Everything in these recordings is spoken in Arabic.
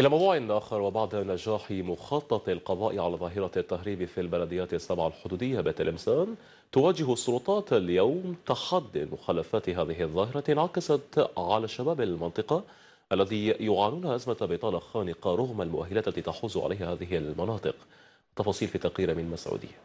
إلى موضوع آخر وبعد نجاح مخطط القضاء على ظاهرة التهريب في البلديات السبع الحدودية بتلمسان تواجه السلطات اليوم تحدي مخالفات هذه الظاهرة انعكست على شباب المنطقة الذي يعانون أزمة بطالة خانقة رغم المؤهلات التي تحوز عليها هذه المناطق تفاصيل في تقرير من مسعودية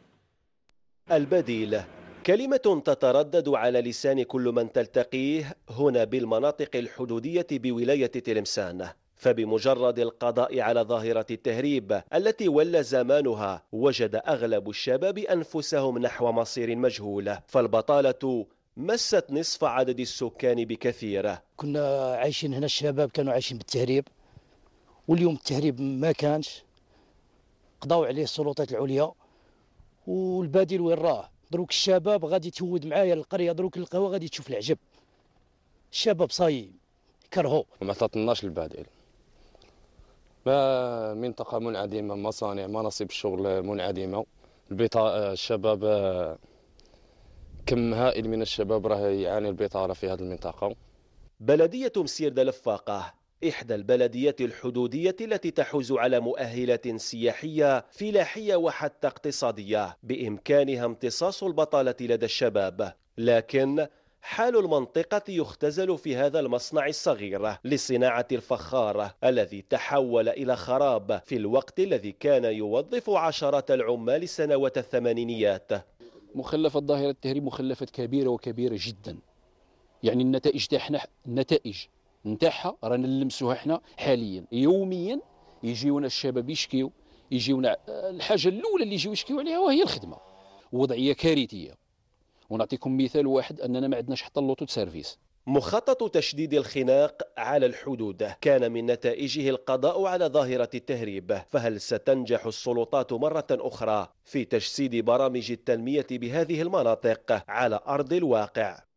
البديل كلمة تتردد على لسان كل من تلتقيه هنا بالمناطق الحدودية بولاية تلمسان فبمجرد القضاء على ظاهرة التهريب التي ول زمانها وجد أغلب الشباب أنفسهم نحو مصير مجهول فالبطالة مست نصف عدد السكان بكثير كنا عايشين هنا الشباب كانوا عايشين بالتهريب واليوم التهريب ما كانش قضاوا عليه السلطات العليا والبديل وين راه دروك الشباب غادي تهود معايا القريه دروك القهوه غادي تشوف العجب الشباب صايم كرهو ما عطاتناش البديل ما منطقة منعدمة مصانع مناصب الشغل منعدمة آه، الشباب آه، كم هائل من الشباب راه يعاني البطالة في هذه المنطقة بلدية مسير لفاقة إحدى البلديات الحدودية التي تحوز على مؤهلات سياحية فلاحية وحتى اقتصادية بإمكانها امتصاص البطالة لدى الشباب لكن حال المنطقة يختزل في هذا المصنع الصغير لصناعة الفخار الذي تحول إلى خراب في الوقت الذي كان يوظف عشرة العمال سنوات الثمانينيات مخلفة ظاهرة التهريب مخلفات كبيرة وكبيرة جدا يعني النتائج تاعنا النتائج نتاعها رانا نلمسوها احنا حاليا يوميا يجيونا الشباب يشكيو يجيونا آه، الحاجه الاولى اللي يجيو يشكيو عليها وهي الخدمه وضعيه كارثيه ونعطيكم مثال واحد اننا ما عندناش حتى اللوتو سيرفيس مخطط تشديد الخناق على الحدود كان من نتائجه القضاء على ظاهرة التهريب فهل ستنجح السلطات مرة أخرى في تجسيد برامج التنمية بهذه المناطق على أرض الواقع؟